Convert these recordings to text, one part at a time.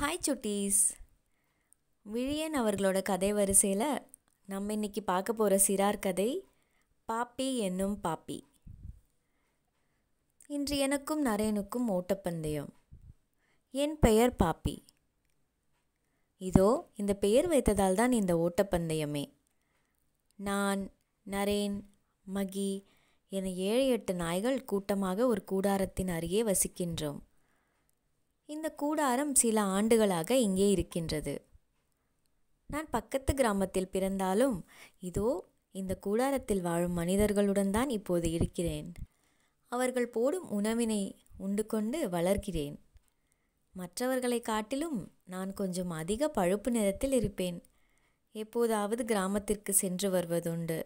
hi சுட்டீஸ் விழியன் அவர்களோட கதை வரிசையில் நம்ம இன்றைக்கி பார்க்க போகிற சிறார் கதை பாப்பி என்னும் பாப்பி இன்று எனக்கும் நரேனுக்கும் ஓட்டப்பந்தயம் என் பெயர் பாப்பி இதோ இந்த பெயர் வைத்ததால் தான் இந்த ஓட்டப்பந்தயமே நான் நரேன் மகி என ஏழு எட்டு நாய்கள் கூட்டமாக ஒரு கூடாரத்தின் அருகே வசிக்கின்றோம் இந்த கூடாரம் சில ஆண்டுகளாக இங்கே இருக்கின்றது நான் பக்கத்து கிராமத்தில் பிறந்தாலும் இதோ இந்த கூடாரத்தில் வாழும் மனிதர்களுடன் தான் இப்போது இருக்கிறேன் அவர்கள் போடும் உணவினை உண்டு கொண்டு வளர்கிறேன் மற்றவர்களை காட்டிலும் நான் கொஞ்சம் அதிக பழுப்பு நிறத்தில் இருப்பேன் எப்போதாவது கிராமத்திற்கு சென்று வருவதுண்டு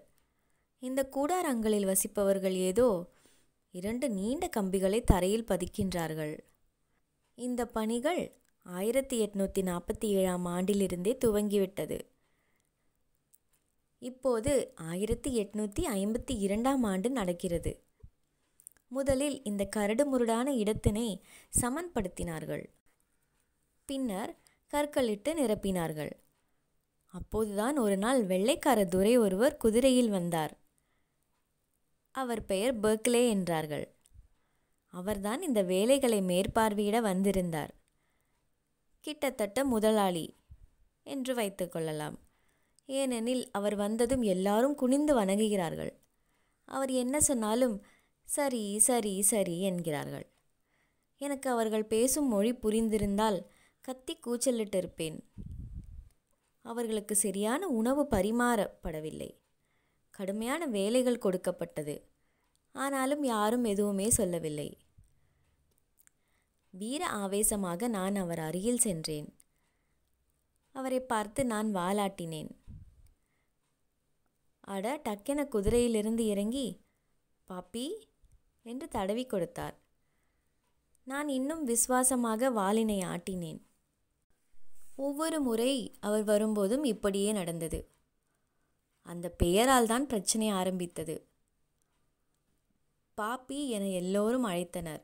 இந்த கூடாரங்களில் வசிப்பவர்கள் ஏதோ இரண்டு நீண்ட கம்பிகளை தரையில் பதிக்கின்றார்கள் இந்த பணிகள் ஆயிரத்தி எட்நூற்றி நாற்பத்தி ஏழாம் ஆண்டிலிருந்தே துவங்கிவிட்டது இப்போது ஆயிரத்தி எட்நூற்றி ஐம்பத்தி இரண்டாம் ஆண்டு நடக்கிறது முதலில் இந்த கரடுமுருடான இடத்தினை சமன்படுத்தினார்கள் பின்னர் கற்களிட்டு நிரப்பினார்கள் அப்போதுதான் ஒரு நாள் வெள்ளைக்கார துரை ஒருவர் குதிரையில் வந்தார் அவர் பெயர் பர்க்லே என்றார்கள் அவர்தான் இந்த வேலைகளை மேற்பார்வையிட வந்திருந்தார் கிட்டத்தட்ட முதலாளி என்று வைத்துக்கொள்ளலாம் ஏனெனில் அவர் வந்ததும் எல்லாரும் குனிந்து வணங்குகிறார்கள் அவர் என்ன சொன்னாலும் சரி சரி சரி என்கிறார்கள் எனக்கு அவர்கள் பேசும் மொழி புரிந்திருந்தால் கத்தி கூச்சலிட்டு இருப்பேன் அவர்களுக்கு சரியான உணவு பரிமாறப்படவில்லை கடுமையான வேலைகள் கொடுக்கப்பட்டது ஆனாலும் யாரும் எதுவுமே சொல்லவில்லை வீர ஆவேசமாக நான் அவர் அருகில் சென்றேன் அவரை பார்த்து நான் வாலாட்டினேன் அட டக்கென குதிரையிலிருந்து இறங்கி பாப்பி என்று தடவி கொடுத்தார் நான் இன்னும் விசுவாசமாக வாலினை ஆட்டினேன் ஒவ்வொரு முறை அவர் வரும்போதும் இப்படியே நடந்தது அந்த பெயரால் தான் பிரச்சனை ஆரம்பித்தது பாப்பி என எல்லோரும் அழைத்தனர்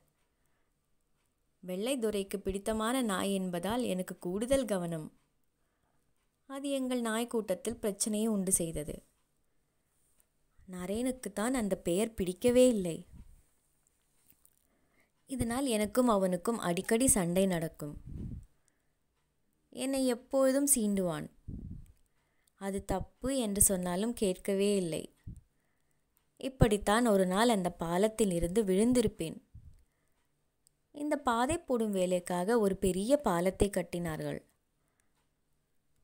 வெள்ளைத்துரைக்கு பிடித்தமான நாய் என்பதால் எனக்கு கூடுதல் கவனம் அது எங்கள் நாய் கூட்டத்தில் பிரச்சனையை உண்டு செய்தது நரேனுக்குத்தான் அந்த பெயர் பிடிக்கவே இல்லை இதனால் எனக்கும் அவனுக்கும் அடிக்கடி சண்டை நடக்கும் என்னை எப்பொழுதும் சீண்டுவான் அது தப்பு என்று சொன்னாலும் கேட்கவே இல்லை இப்படித்தான் ஒரு நாள் அந்த பாலத்தில் இருந்து விழுந்திருப்பேன் இந்த பாதை போடும் வேலைக்காக ஒரு பெரிய பாலத்தை கட்டினார்கள்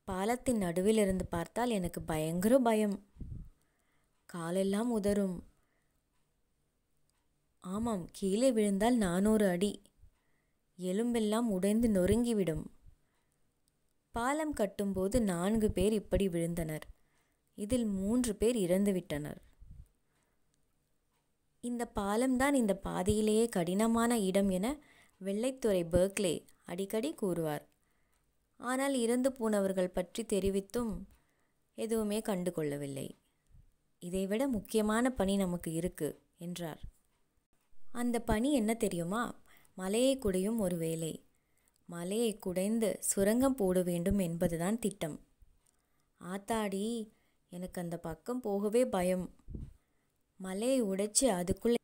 பாலத்தின் நடுவில் இருந்து பார்த்தால் எனக்கு பயங்கர பயம் காலெல்லாம் உதறும் ஆமாம் கீழே விழுந்தால் நானூறு அடி எலும்பெல்லாம் உடைந்து நொறுங்கிவிடும் பாலம் கட்டும்போது நான்கு பேர் இப்படி விழுந்தனர் இதில் மூன்று பேர் இறந்துவிட்டனர் இந்த பாலம்தான் இந்த பாதையிலேயே கடினமான இடம் என வெள்ளைத்துறை பெர்க்லே அடிக்கடி கூறுவார் ஆனால் இறந்து போனவர்கள் பற்றி தெரிவித்தும் எதுவுமே கண்டு கொள்ளவில்லை இதைவிட முக்கியமான பணி நமக்கு இருக்கு என்றார் அந்த பணி என்ன தெரியுமா மலையை குடையும் ஒரு வேலை மலையை குடைந்து சுரங்கம் போட வேண்டும் என்பதுதான் திட்டம் ஆத்தாடி எனக்கு அந்த பக்கம் போகவே பயம் மலையை உடைச்சு அதுக்குள்ளே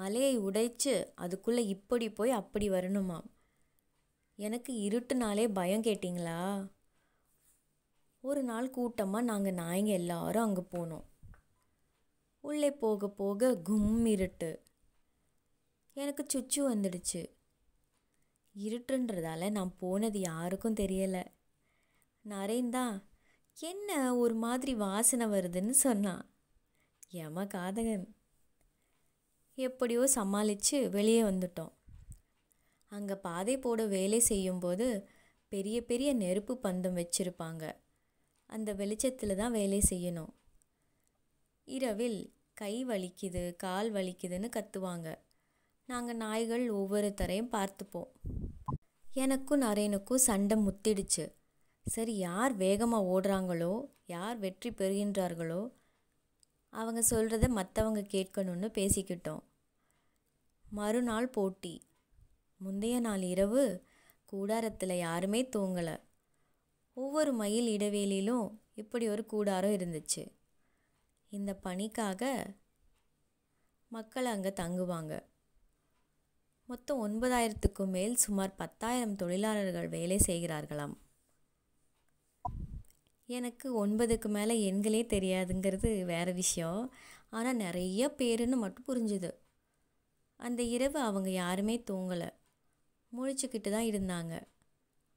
மலையை உடைச்சு அதுக்குள்ளே இப்படி போய் அப்படி வரணுமா எனக்கு இருட்டுனாலே பயம் கேட்டிங்களா ஒரு நாள் கூட்டமாக நாங்கள் நாயங்க எல்லாரும் அங்கே போனோம் உள்ளே போக போக கும் இருட்டு எனக்கு சுச்சு வந்துடுச்சு இருட்டுன்றதால நான் போனது யாருக்கும் தெரியலை நரேன் தான் என்ன ஒரு மாதிரி வாசனை வருதுன்னு சொன்னான் யம காதகன் எப்படியோ சமாளித்து வெளியே வந்துட்டோம் அங்கே பாதை போட வேலை செய்யும்போது பெரிய பெரிய நெருப்பு பந்தம் வச்சுருப்பாங்க அந்த வெளிச்சத்தில் தான் வேலை செய்யணும் இரவில் கை வலிக்குது கால் வலிக்குதுன்னு கத்துவாங்க நாங்கள் நாய்கள் ஒவ்வொருத்தரையும் பார்த்துப்போம் எனக்கும் நரேனுக்கும் சண்டை முத்திடுச்சு சரி யார் வேகமாக ஓடுறாங்களோ யார் வெற்றி பெறுகின்றார்களோ அவங்க சொல்கிறத மற்றவங்க கேட்கணும்னு பேசிக்கிட்டோம் மறுநாள் போட்டி முந்தைய நாள் இரவு கூடாரத்தில் யாருமே தூங்கலை ஒவ்வொரு மயில் இடைவேளிலும் இப்படி ஒரு கூடாரம் இருந்துச்சு இந்த பணிக்காக மக்கள் அங்கே தங்குவாங்க மொத்தம் ஒன்பதாயிரத்துக்கும் மேல் சுமார் பத்தாயிரம் தொழிலாளர்கள் வேலை செய்கிறார்களாம் எனக்கு ஒன்பதுக்கு மேலே எண்களே தெரியாதுங்கிறது வேறு விஷயம் ஆனால் நிறைய பேருன்னு மட்டும் புரிஞ்சுது அந்த இரவு அவங்க யாருமே தூங்கலை முழிச்சுக்கிட்டு தான் இருந்தாங்க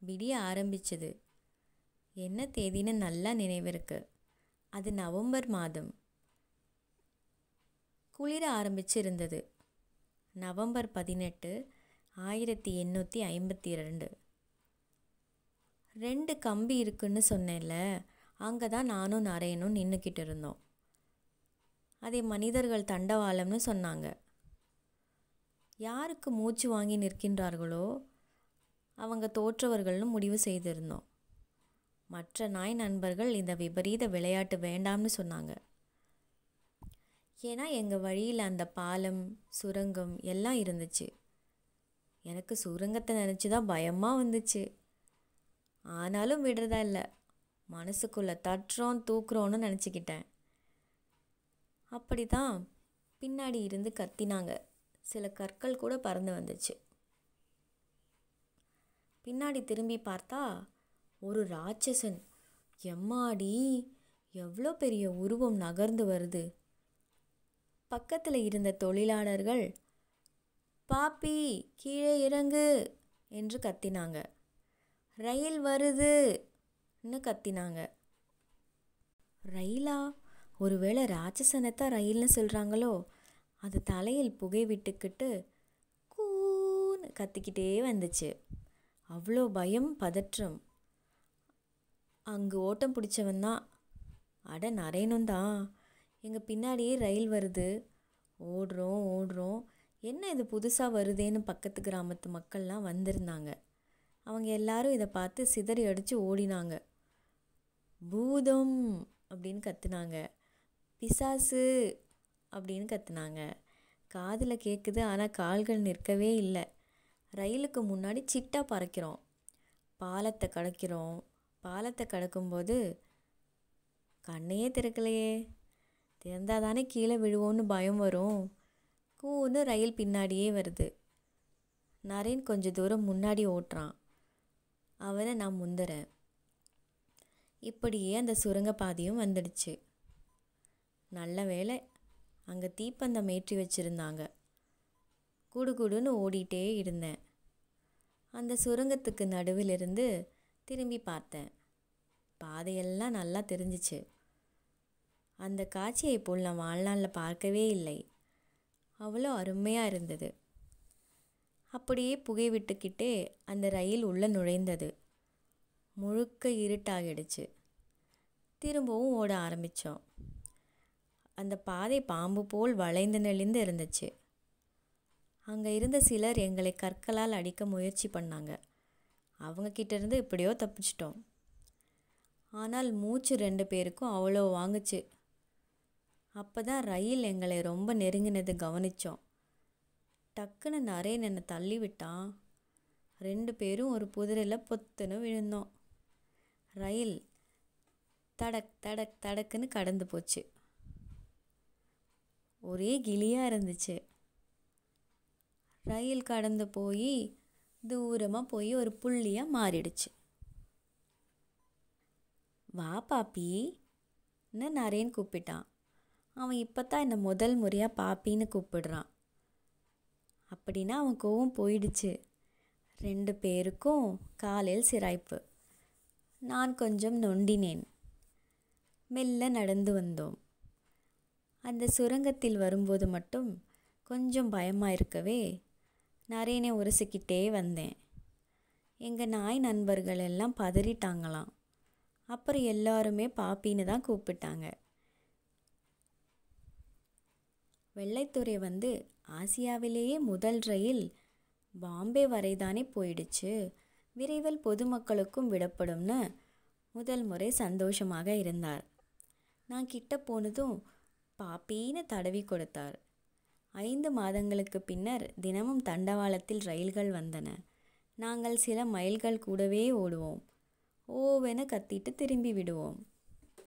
விடிய ஆரம்பிச்சது என்ன தேதின்னு நல்லா நினைவு இருக்குது அது நவம்பர் மாதம் குளிர ஆரம்பிச்சு இருந்தது நவம்பர் பதினெட்டு ஆயிரத்தி எண்ணூற்றி ஐம்பத்தி ரெண்டு ரெண்டு கம்பி இருக்குன்னு சொன்னேன்ல அங்கே தான் நானும் நரையனும் நின்றுக்கிட்டு இருந்தோம் அதே மனிதர்கள் தண்டவாளம்னு சொன்னாங்க யாருக்கு மூச்சு வாங்கி நிற்கின்றார்களோ அவங்க தோற்றவர்கள்னு முடிவு செய்திருந்தோம் மற்ற நாய் நண்பர்கள் இந்த விபரீத விளையாட்டு வேண்டாம்னு சொன்னாங்க ஏன்னா எங்கள் வழியில் அந்த பாலம் சுரங்கம் எல்லாம் இருந்துச்சு எனக்கு சுரங்கத்தை நினச்சி தான் பயமாக வந்துச்சு ஆனாலும் விடுறதா இல்லை மனசுக்குள்ளே தட்டுறோம் தூக்குறோன்னு நினச்சிக்கிட்டேன் அப்படி தான் பின்னாடி இருந்து கத்தினாங்க சில கற்கள் கூட பறந்து வந்துச்சு பின்னாடி திரும்பி பார்த்தா ஒரு ராட்சசன் எம்மாடி எவ்வளோ பெரிய உருவம் நகர்ந்து வருது பக்கத்தில் இருந்த தொழிலாளர்கள் பாப்பி கீழே இறங்கு என்று கத்தினாங்க ரயில் வருதுன்னு கத்தினாங்க ரயிலா ஒருவேளை தான் ரயில்னு சொல்கிறாங்களோ அது தலையில் புகை விட்டுக்கிட்டு கூன்னு கத்திக்கிட்டே வந்துச்சு அவ்வளோ பயம் பதற்றம் அங்கே ஓட்டம் பிடிச்சவன் தான் அட நரேனும் தான் எங்கள் பின்னாடியே ரயில் வருது ஓடுறோம் ஓடுறோம் என்ன இது புதுசாக வருதேன்னு பக்கத்து கிராமத்து மக்கள்லாம் வந்திருந்தாங்க அவங்க எல்லாரும் இதை பார்த்து சிதறி அடித்து ஓடினாங்க பூதம் அப்படின்னு கத்துனாங்க பிசாசு அப்படின்னு கத்துனாங்க காதில் கேட்குது ஆனால் கால்கள் நிற்கவே இல்லை ரயிலுக்கு முன்னாடி சிட்டா பறக்கிறோம் பாலத்தை கடக்கிறோம் பாலத்தை கடக்கும்போது கண்ணையே திறக்கலையே திறந்தால் தானே கீழே விழுவோன்னு பயம் வரும் கூன்னு ரயில் பின்னாடியே வருது நரேன் கொஞ்சம் தூரம் முன்னாடி ஓட்டுறான் அவனை நான் முந்துறேன் இப்படியே அந்த பாதையும் வந்துடுச்சு நல்ல வேலை அங்கே தீப்பந்தம் ஏற்றி வச்சுருந்தாங்க குடு குடுன்னு ஓடிட்டே இருந்தேன் அந்த சுரங்கத்துக்கு நடுவில் இருந்து திரும்பி பார்த்தேன் பாதையெல்லாம் நல்லா தெரிஞ்சிச்சு அந்த காட்சியை போல் நான் வாழ்நாளில் பார்க்கவே இல்லை அவ்வளோ அருமையாக இருந்தது அப்படியே புகை விட்டுக்கிட்டே அந்த ரயில் உள்ளே நுழைந்தது முழுக்க இருட்டாகிடுச்சு திரும்பவும் ஓட ஆரம்பித்தோம் அந்த பாதை பாம்பு போல் வளைந்து நெளிந்து இருந்துச்சு அங்கே இருந்த சிலர் எங்களை கற்களால் அடிக்க முயற்சி பண்ணாங்க இருந்து இப்படியோ தப்பிச்சிட்டோம் ஆனால் மூச்சு ரெண்டு பேருக்கும் அவ்வளோ வாங்குச்சு அப்போ தான் ரயில் எங்களை ரொம்ப நெருங்கினது கவனித்தோம் டக்குன்னு நரேன் என்னை தள்ளி விட்டான் ரெண்டு பேரும் ஒரு புதிரில் பொத்துன்னு விழுந்தோம் ரயில் தடக் தடக் தடக்குன்னு கடந்து போச்சு ஒரே கிளியாக இருந்துச்சு ரயில் கடந்து போய் தூரமாக போய் ஒரு புள்ளியாக மாறிடுச்சு வா பாப்பின்னு நரேன் கூப்பிட்டான் அவன் இப்போ தான் என்னை முதல் முறையாக பாப்பின்னு கூப்பிடுறான் அப்படின்னா அவன் கோவம் போயிடுச்சு ரெண்டு பேருக்கும் காலையில் சிராய்ப்பு நான் கொஞ்சம் நொண்டினேன் மெல்ல நடந்து வந்தோம் அந்த சுரங்கத்தில் வரும்போது மட்டும் கொஞ்சம் பயமாக இருக்கவே நிறையனே உரசிக்கிட்டே வந்தேன் எங்கள் நாய் நண்பர்கள் எல்லாம் பதறிட்டாங்களாம் அப்புறம் எல்லாருமே பாப்பின்னு தான் கூப்பிட்டாங்க வெள்ளைத்துறை வந்து ஆசியாவிலேயே முதல் ரயில் பாம்பே வரைதானே போயிடுச்சு விரைவில் பொதுமக்களுக்கும் விடப்படும்னு முதல் முறை சந்தோஷமாக இருந்தார் நான் கிட்ட போனதும் பாப்பின்னு தடவி கொடுத்தார் ஐந்து மாதங்களுக்கு பின்னர் தினமும் தண்டவாளத்தில் ரயில்கள் வந்தன நாங்கள் சில மைல்கள் கூடவே ஓடுவோம் ஓவென கத்திட்டு திரும்பி விடுவோம்